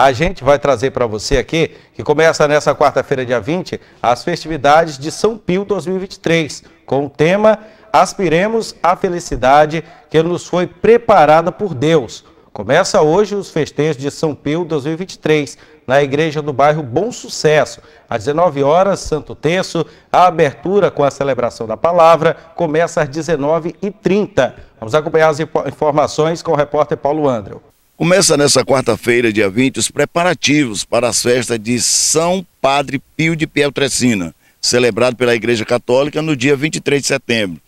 A gente vai trazer para você aqui, que começa nessa quarta-feira, dia 20, as festividades de São Pio 2023, com o tema Aspiremos à Felicidade que nos foi preparada por Deus. Começa hoje os festejos de São Pio 2023, na igreja do bairro Bom Sucesso. Às 19 horas, Santo Terço, a abertura com a celebração da palavra começa às 19h30. Vamos acompanhar as informações com o repórter Paulo André. Começa nessa quarta-feira, dia 20, os preparativos para as festas de São Padre Pio de Pieltrecina, celebrado pela Igreja Católica no dia 23 de setembro.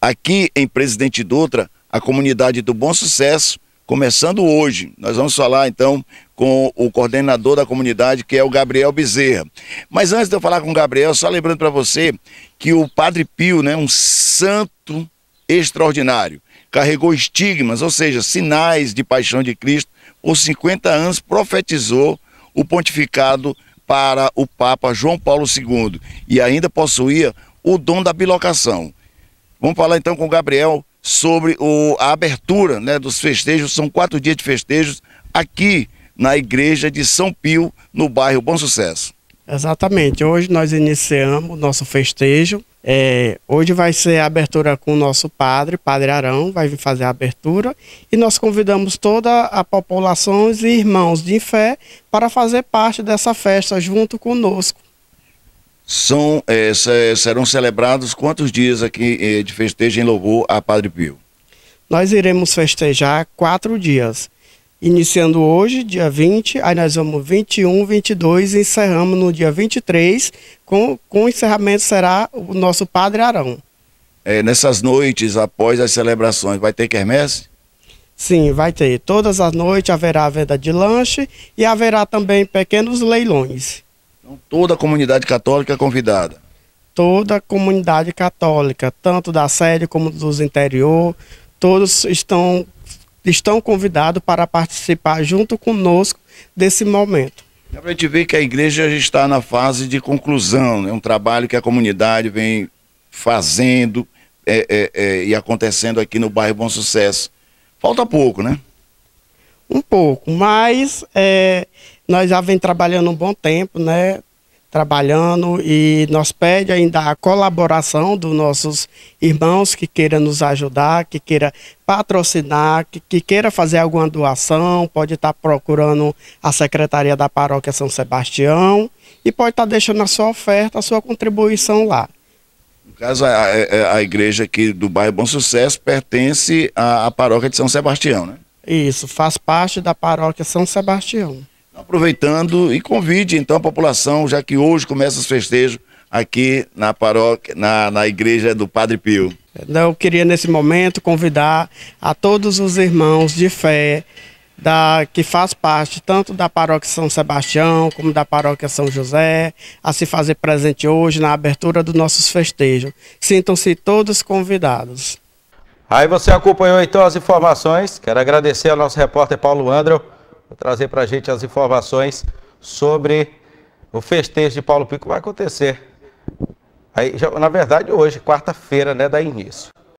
Aqui em Presidente Dutra, a comunidade do Bom Sucesso, começando hoje. Nós vamos falar então com o coordenador da comunidade, que é o Gabriel Bezerra. Mas antes de eu falar com o Gabriel, só lembrando para você que o Padre Pio, né, um santo extraordinário. Carregou estigmas, ou seja, sinais de paixão de Cristo, por 50 anos profetizou o pontificado para o Papa João Paulo II e ainda possuía o dom da bilocação. Vamos falar então com o Gabriel sobre o, a abertura né, dos festejos. São quatro dias de festejos aqui na igreja de São Pio, no bairro Bom Sucesso. Exatamente. Hoje nós iniciamos nosso festejo é, hoje vai ser a abertura com o nosso padre, Padre Arão, vai vir fazer a abertura. E nós convidamos toda a população e irmãos de fé para fazer parte dessa festa junto conosco. São, é, serão celebrados quantos dias aqui é, de festejo em louvor a Padre Pio? Nós iremos festejar quatro dias. Iniciando hoje, dia 20, aí nós vamos 21, 22 e encerramos no dia 23. Com, com o encerramento será o nosso Padre Arão. É, nessas noites, após as celebrações, vai ter quermesse? Sim, vai ter. Todas as noites haverá venda de lanche e haverá também pequenos leilões. Então, toda a comunidade católica é convidada? Toda a comunidade católica, tanto da sede como dos interior, todos estão estão convidados para participar junto conosco desse momento. É para a gente ver que a igreja já está na fase de conclusão, é né? um trabalho que a comunidade vem fazendo é, é, é, e acontecendo aqui no bairro Bom Sucesso. Falta pouco, né? Um pouco, mas é, nós já vem trabalhando um bom tempo, né? trabalhando e nos pede ainda a colaboração dos nossos irmãos que queiram nos ajudar, que queira patrocinar, que, que queira fazer alguma doação, pode estar tá procurando a Secretaria da Paróquia São Sebastião e pode estar tá deixando a sua oferta, a sua contribuição lá. No caso, a, a, igreja aqui do bairro Bom Sucesso pertence à, à paróquia de São Sebastião, né? Isso, faz parte da paróquia São Sebastião aproveitando e convide então a população, já que hoje começa os festejos aqui na paróquia, na, na igreja do Padre Pio. Então, eu queria nesse momento convidar a todos os irmãos de fé da, que faz parte tanto da paróquia São Sebastião como da paróquia São José, a se fazer presente hoje na abertura dos nossos festejos. Sintam-se todos convidados. Aí você acompanhou então as informações. Quero agradecer ao nosso repórter Paulo Andro Vou trazer para a gente as informações sobre o festejo de Paulo Pico que vai acontecer. Aí, já, na verdade, hoje, quarta-feira, né, dá início.